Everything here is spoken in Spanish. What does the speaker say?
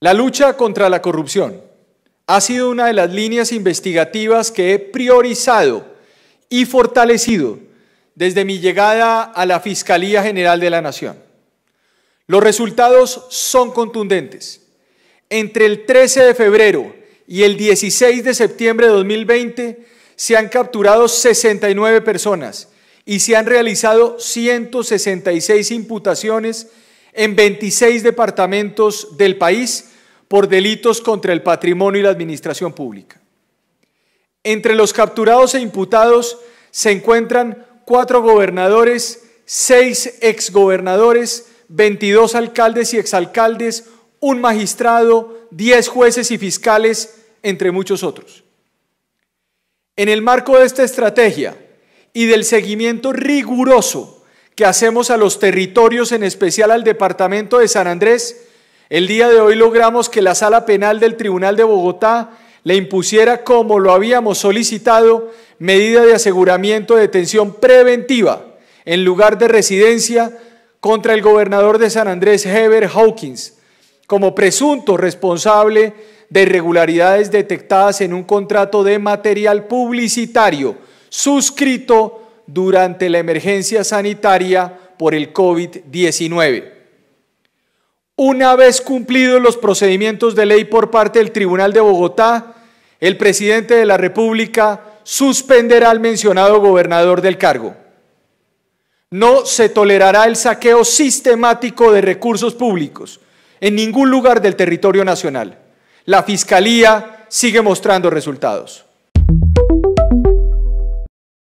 La lucha contra la corrupción ha sido una de las líneas investigativas que he priorizado y fortalecido desde mi llegada a la Fiscalía General de la Nación. Los resultados son contundentes. Entre el 13 de febrero y el 16 de septiembre de 2020 se han capturado 69 personas y se han realizado 166 imputaciones en 26 departamentos del país por delitos contra el patrimonio y la administración pública. Entre los capturados e imputados se encuentran cuatro gobernadores, seis exgobernadores, 22 alcaldes y exalcaldes, un magistrado, 10 jueces y fiscales, entre muchos otros. En el marco de esta estrategia y del seguimiento riguroso que hacemos a los territorios, en especial al departamento de San Andrés, el día de hoy logramos que la sala penal del Tribunal de Bogotá le impusiera, como lo habíamos solicitado, medida de aseguramiento de detención preventiva en lugar de residencia contra el gobernador de San Andrés, Heber Hawkins, como presunto responsable de irregularidades detectadas en un contrato de material publicitario suscrito durante la emergencia sanitaria por el COVID-19. Una vez cumplidos los procedimientos de ley por parte del Tribunal de Bogotá, el presidente de la República suspenderá al mencionado gobernador del cargo. No se tolerará el saqueo sistemático de recursos públicos en ningún lugar del territorio nacional. La Fiscalía sigue mostrando resultados.